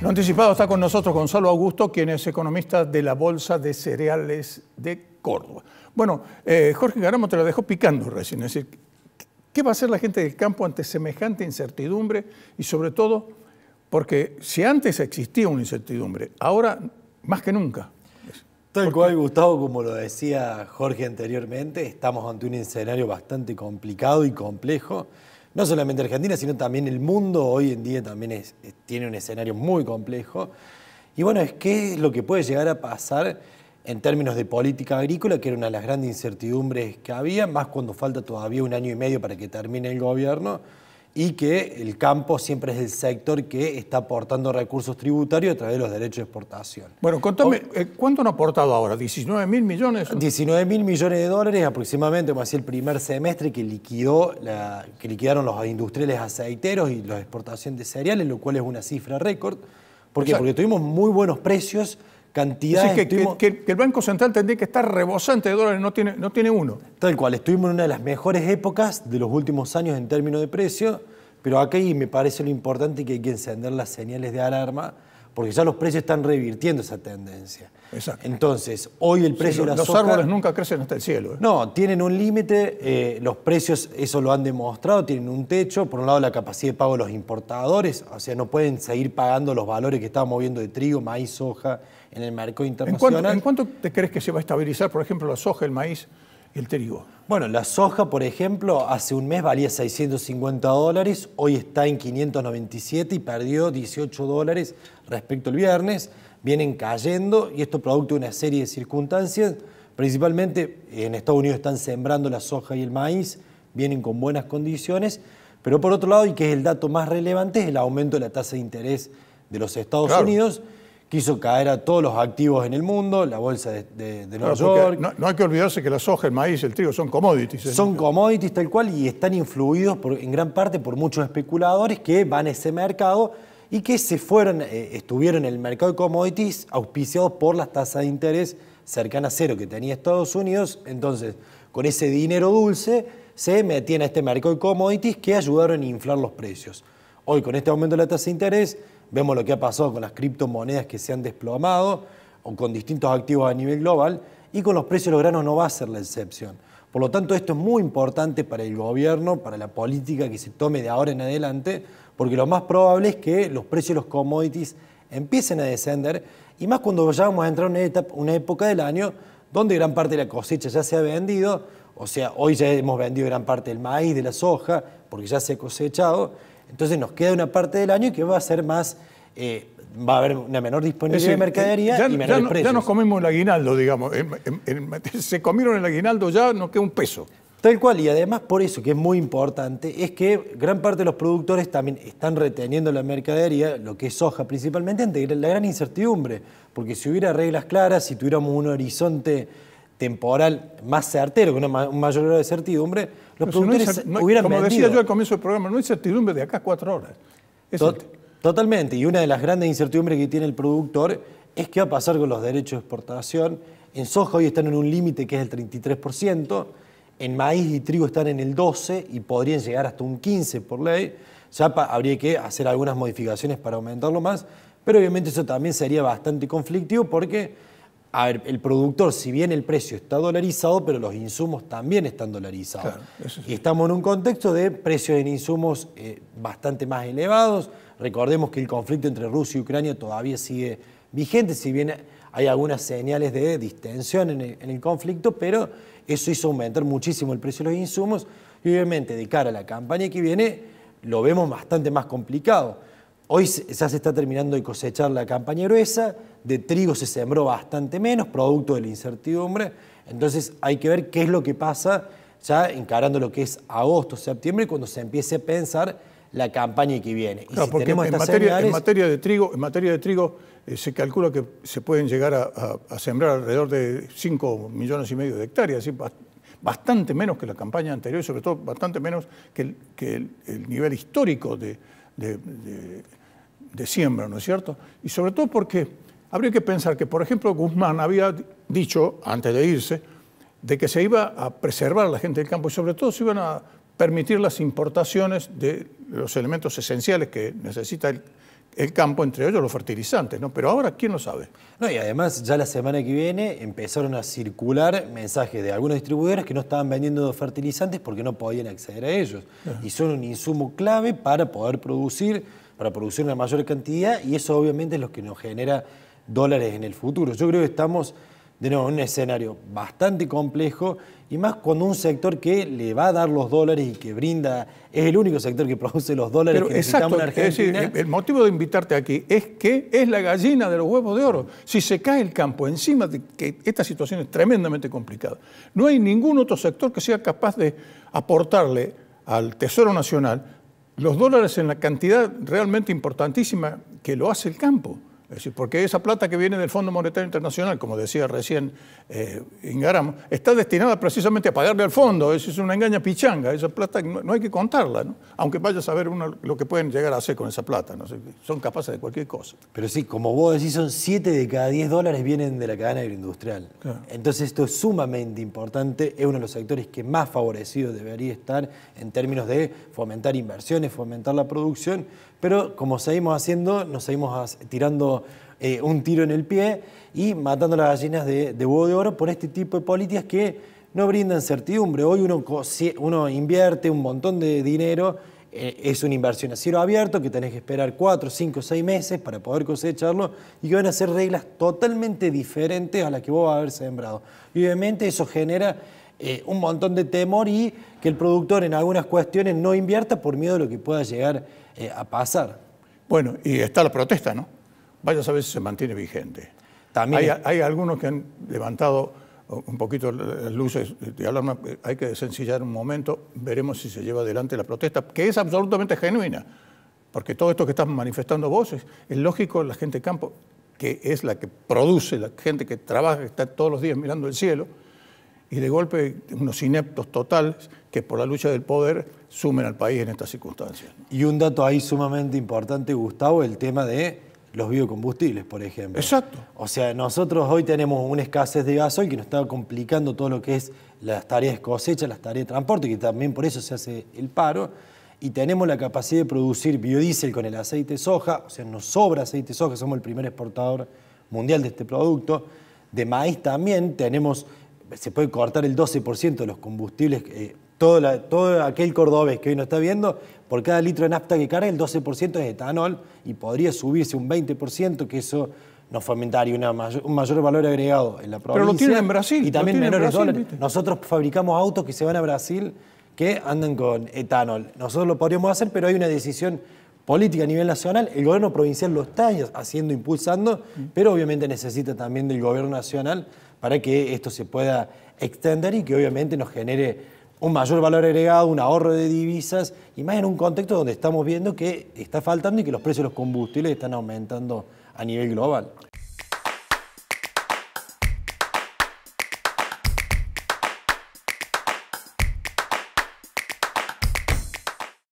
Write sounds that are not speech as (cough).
Lo anticipado está con nosotros Gonzalo Augusto, quien es economista de la Bolsa de Cereales de Córdoba. Bueno, eh, Jorge Garamo te lo dejó picando recién, es decir, ¿qué va a hacer la gente del campo ante semejante incertidumbre? Y sobre todo, porque si antes existía una incertidumbre, ahora más que nunca. Tal cual, Gustavo, como lo decía Jorge anteriormente, estamos ante un escenario bastante complicado y complejo no solamente Argentina, sino también el mundo hoy en día también tiene un escenario muy complejo. Y bueno, es qué es lo que puede llegar a pasar en términos de política agrícola, que era una de las grandes incertidumbres que había, más cuando falta todavía un año y medio para que termine el gobierno y que el campo siempre es el sector que está aportando recursos tributarios a través de los derechos de exportación. Bueno, contame, eh, ¿cuánto han aportado ahora? ¿19 mil millones? 19 mil millones de dólares aproximadamente, como decía el primer semestre que, liquidó que liquidaron los industriales aceiteros y la exportación de cereales, lo cual es una cifra récord. ¿Por qué? Porque tuvimos muy buenos precios cantidad que, que, el Banco Central tendría que estar rebosante de dólares, no tiene, no tiene uno. Tal cual, estuvimos en una de las mejores épocas de los últimos años en términos de precio, pero aquí me parece lo importante que hay que encender las señales de alarma porque ya los precios están revirtiendo esa tendencia. Exacto. Entonces, hoy el precio de la Los árboles nunca crecen hasta el cielo. ¿eh? No, tienen un límite, eh, los precios, eso lo han demostrado, tienen un techo. Por un lado, la capacidad de pago de los importadores, o sea, no pueden seguir pagando los valores que estaban moviendo de trigo, maíz, soja en el mercado internacional. ¿En ¿En cuánto te crees que se va a estabilizar, por ejemplo, la soja, el maíz? el trigo. Bueno, la soja, por ejemplo, hace un mes valía 650 dólares, hoy está en 597 y perdió 18 dólares respecto al viernes. Vienen cayendo y esto producto de una serie de circunstancias. Principalmente en Estados Unidos están sembrando la soja y el maíz, vienen con buenas condiciones. Pero por otro lado, y que es el dato más relevante, es el aumento de la tasa de interés de los Estados Unidos quiso caer a todos los activos en el mundo, la bolsa de, de, de No, hay que olvidarse que la soja, el maíz, el trigo son commodities. ¿eh? Son commodities tal cual y están influidos en gran parte por muchos especuladores que van a ese mercado y que se fueron, eh, estuvieron en el mercado de commodities auspiciados por las tasas de interés cercana a cero que tenía Estados Unidos. Entonces, con ese dinero dulce se metían a este mercado de commodities que ayudaron a inflar los precios. Hoy, con este aumento de la tasa de interés, Vemos lo que ha pasado con las criptomonedas que se han desplomado o con distintos activos a nivel global y con los precios de los granos no va a ser la excepción. Por lo tanto, esto es muy importante para el gobierno, para la política que se tome de ahora en adelante, porque lo más probable es que los precios de los commodities empiecen a descender, y más cuando ya vamos a entrar en una, una época del año donde gran parte de la cosecha ya se ha vendido, o sea, hoy ya hemos vendido gran parte del maíz, de la soja, porque ya se ha cosechado, entonces nos queda una parte del año que va a ser más... Eh, va a haber una menor disponibilidad de mercadería eh, y menor ya, Ya nos comimos el aguinaldo, digamos. se comieron el aguinaldo, ya nos queda un peso. Tal cual, y además por eso que es muy importante, es que gran parte de los productores también están reteniendo la mercadería, lo que es soja principalmente, ante la gran incertidumbre, porque si hubiera reglas claras, si tuviéramos un horizonte temporal más certero, con un mayor grado de certidumbre, los productores Como decía yo al comienzo del programa, no hay certidumbre de acá cuatro horas. totalmente, y una de las grandes incertidumbres que tiene el productor es qué va a pasar con los derechos de exportación. En soja hoy están en un límite que es el 33%, en maíz y trigo están en el 12% y podrían llegar hasta un 15% por ley. Ya habría que hacer algunas modificaciones para aumentarlo más, pero obviamente eso también sería bastante conflictivo porque a ver, el productor, si bien el precio está dolarizado, pero los insumos también están dolarizados. Y estamos en un contexto de precios en insumos eh, bastante más elevados. Recordemos que el conflicto entre Rusia y Ucrania todavía sigue vigente, si bien hay algunas señales de distensión en el conflicto, pero eso hizo aumentar muchísimo el precio de los insumos y obviamente de cara a la campaña que viene lo vemos bastante más complicado. Hoy ya se está terminando de cosechar la campaña gruesa, de trigo se sembró bastante menos, producto de la incertidumbre, entonces hay que ver qué es lo que pasa ya encarando lo que es agosto, septiembre, cuando se empiece a pensar la campaña que viene. porque en materia, de trigo, en materia de trigo eh, se calcula que se pueden llegar a, sembrar alrededor de 5 millones y medio de hectáreas, bastante menos que la campaña anterior, sobre todo bastante menos que el, nivel histórico de de siembra, ¿no es cierto? Y sobre todo porque habría que pensar que, por ejemplo, Guzmán había dicho, antes de irse, de que se iba a preservar a la gente del campo y sobre todo se iban a permitir las importaciones de los elementos esenciales que necesita el, campo, entre ellos los fertilizantes, ¿no? Pero ahora, ¿quién lo sabe? No, y además, ya la semana que viene empezaron a circular mensajes de algunos distribuidores que no estaban vendiendo fertilizantes porque no podían acceder a ellos. Y son un insumo clave para poder producir para producir una mayor cantidad y eso obviamente es lo que nos genera dólares en el futuro. Yo creo que estamos de nuevo en un escenario bastante complejo y más cuando un sector que le va a dar los dólares y que brinda, es el único sector que (laughs) produce los dólares que exacto, necesitamos en Argentina. Es el motivo de invitarte aquí es que es la gallina de los huevos de oro. Si se cae el campo encima de que esta situación es tremendamente complicada, no hay ningún otro sector que sea capaz de aportarle al Tesoro Nacional los dólares en la cantidad realmente importantísima que lo hace el campo porque esa plata que viene del Fondo Monetario Internacional, como decía recién eh, Ingaram, está destinada precisamente a pagarle al fondo. Eso es una engaña pichanga. Esa plata no, hay que contarla, aunque vaya a saber lo que pueden llegar a hacer con esa plata. Son capaces de cualquier cosa. Pero sí, como vos decís, son 7 de cada 10 dólares vienen de la cadena agroindustrial. Entonces esto es sumamente importante. Es uno de los sectores que más favorecido debería estar en términos de fomentar inversiones, fomentar la producción pero como seguimos haciendo, nos seguimos tirando eh, un tiro en el pie y matando las gallinas de, de, de oro por este tipo de políticas que no brindan certidumbre. Hoy uno, invierte un montón de dinero, eh, es una inversión a cielo abierto que tenés que esperar 4, 5, seis meses para poder cosecharlo y que van a ser reglas totalmente diferentes a las que vos vas a haber sembrado. Y obviamente eso genera eh, un montón de temor y que el productor en algunas cuestiones no invierta por miedo a lo que pueda llegar eh, a pasar. Bueno, y está la protesta, ¿no? Vaya a saber si se mantiene vigente. También hay, algunos que han levantado un poquito las luces de alarma, eh, hay que sencillar un momento, veremos si se lleva adelante la protesta, que es absolutamente genuina, porque todo esto que están manifestando voces, es lógico, la gente de campo, que es la que produce, la gente que trabaja, que está todos los días mirando el cielo, y de golpe unos ineptos totales que por la lucha del poder sumen al país en estas circunstancias. Y un dato ahí sumamente importante, Gustavo, el tema de los biocombustibles, por ejemplo. Exacto. O sea, nosotros hoy tenemos una escasez de gasoil que nos está complicando todo lo que es las tareas de cosecha, las tareas de transporte, que también por eso se hace el paro. Y tenemos la capacidad de producir biodiesel con el aceite de soja, o sea, nos sobra aceite de soja, somos el primer exportador mundial de este producto. De maíz también tenemos se puede cortar el 12% de los combustibles. Eh, todo, aquel cordobés que hoy no está viendo, por cada litro de nafta que carga, el 12% es etanol y podría subirse un 20%, que eso nos fomentaría un mayor valor agregado en la provincia. Pero lo tienen en Brasil. Y también menores Brasil, Nosotros fabricamos autos que se van a Brasil que andan con etanol. Nosotros lo podríamos hacer, pero hay una decisión política a nivel nacional, el gobierno provincial lo está haciendo, impulsando, mm. pero obviamente necesita también del gobierno nacional para que esto se pueda extender y que obviamente nos genere un mayor valor agregado, un ahorro de divisas, y más en un contexto donde estamos viendo que está faltando y que los precios de los combustibles están aumentando a nivel global.